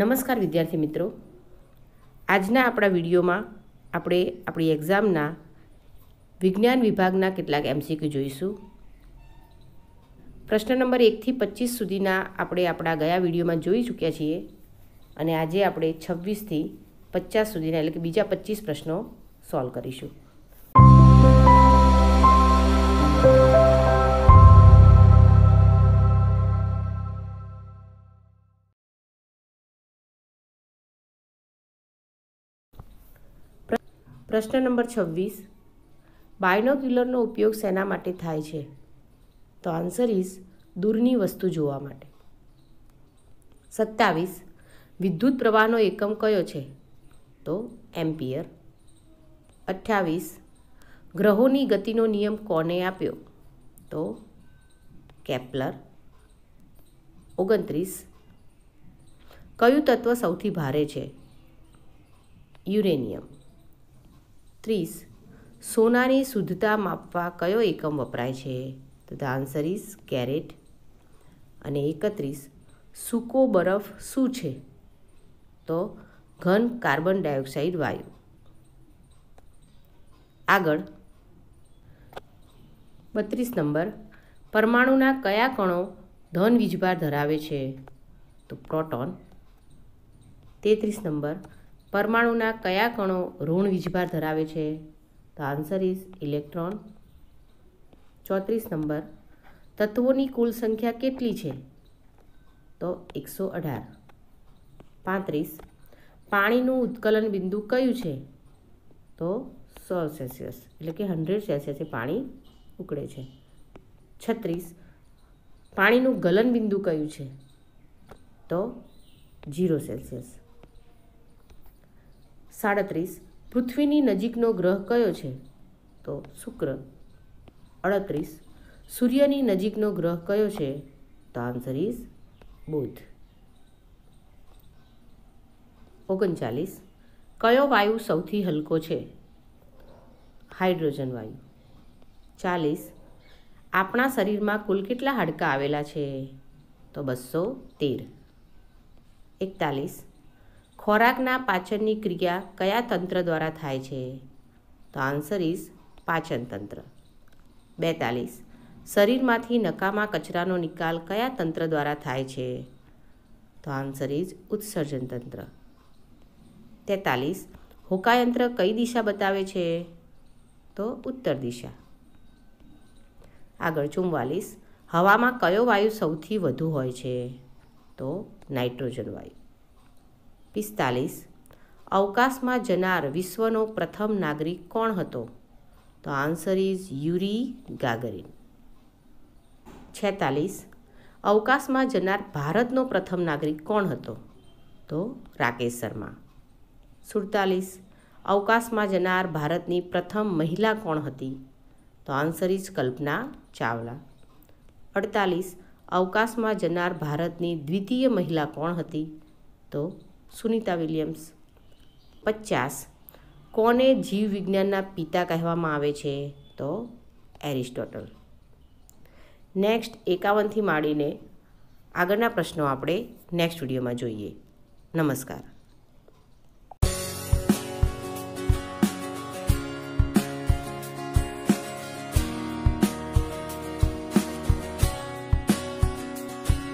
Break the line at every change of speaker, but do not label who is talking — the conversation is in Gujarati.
નમસ્કાર વિદ્યાર્થી મિત્રો આજના આપણા વિડીયોમાં આપણે આપણી એક્ઝામના વિજ્ઞાન વિભાગના કેટલાક એમસીક્યુ જોઈશું પ્રશ્ન નંબર એકથી પચીસ સુધીના આપણે આપણા ગયા વિડીયોમાં જોઈ ચૂક્યા છીએ અને આજે આપણે છવ્વીસથી પચાસ સુધીના એટલે કે બીજા પચીસ પ્રશ્નો સોલ્વ કરીશું પ્રશ્ન નંબર છવ્વીસ બાયનોક્યુલરનો ઉપયોગ શેના માટે થાય છે તો આન્સર ઇઝ દૂરની વસ્તુ જોવા માટે સત્તાવીસ વિદ્યુત પ્રવાહનો એકમ કયો છે તો એમ્પિયર અઠ્યાવીસ ગ્રહોની ગતિનો નિયમ કોને આપ્યો તો કેપ્લર ઓગણત્રીસ કયું તત્વ સૌથી ભારે છે યુરેનિયમ ત્રીસ સોનાની શુદ્ધતા માપવા કયો એકમ વપરાય છે તો ધ આન્સર ઇઝ કેરેટ અને એકત્રીસ સૂકો બરફ શું છે તો ઘન કાર્બન ડાયોક્સાઇડ વાયુ આગળ બત્રીસ નંબર પરમાણુના કયા કણો ધન વીજભાર ધરાવે છે તો પ્રોટોન તેત્રીસ નંબર પરમાણુના કયા કણો ઋણ વીજભાર ધરાવે છે તો આન્સર ઇઝ ઇલેક્ટ્રોન ચોત્રીસ નંબર તત્વોની કુલ સંખ્યા કેટલી છે તો એકસો અઢાર પાંત્રીસ પાણીનું ઉત્કલન બિંદુ કયું છે તો સો સેલ્સિયસ એટલે કે હંડ્રેડ સેલ્સિયસે પાણી ઉકળે છે છત્રીસ પાણીનું ગલન બિંદુ કયું છે તો ઝીરો સેલ્સિયસ સાડત્રીસ પૃથ્વીની નજીકનો ગ્રહ કયો છે તો શુક્ર અડત્રીસ સૂર્યની નજીકનો ગ્રહ કયો છે તો આન્સર ઇઝ બુધ ઓગણચાલીસ કયો વાયુ સૌથી હલકો છે હાઇડ્રોજન વાયુ ચાલીસ આપણા શરીરમાં કુલ કેટલા હાડકાં આવેલા છે તો બસો તેર એકતાલીસ ખોરાકના પાચનની ક્રિયા કયા તંત્ર દ્વારા થાય છે તો આન્સર ઇઝ પાચન તંત્ર બેતાલીસ શરીરમાંથી નકામા કચરાનો નિકાલ કયા તંત્ર દ્વારા થાય છે તો આન્સર ઇઝ ઉત્સર્જન તંત્ર તેતાલીસ હોકાયંત્ર કઈ દિશા બતાવે છે તો ઉત્તર દિશા આગળ ચુમ્વાલીસ હવામાં કયો વાયુ સૌથી વધુ હોય છે તો નાઇટ્રોજન વાયુ પિસ્તાલીસ અવકાશમાં જનાર વિશ્વનો પ્રથમ નાગરિક કોણ હતો તો આન્સર ઇઝ યુરી ગાગરીન છેતાલીસ અવકાશમાં જનાર ભારતનો પ્રથમ નાગરિક કોણ હતો તો રાકેશ શર્મા સુડતાલીસ અવકાશમાં જનાર ભારતની પ્રથમ મહિલા કોણ હતી તો આન્સર ઇઝ કલ્પના ચાવલા અડતાલીસ અવકાશમાં જનાર ભારતની દ્વિતીય મહિલા કોણ હતી તો સુનિતા વિલિયમ્સ પચાસ કોને જીવવિજ્ઞાનના પિતા કહેવામાં આવે છે તો એરિસ્ટોટલ નેક્સ્ટ એકાવનથી માંડીને આગળના પ્રશ્નો આપણે નેક્સ્ટ વિડીયોમાં જોઈએ નમસ્કાર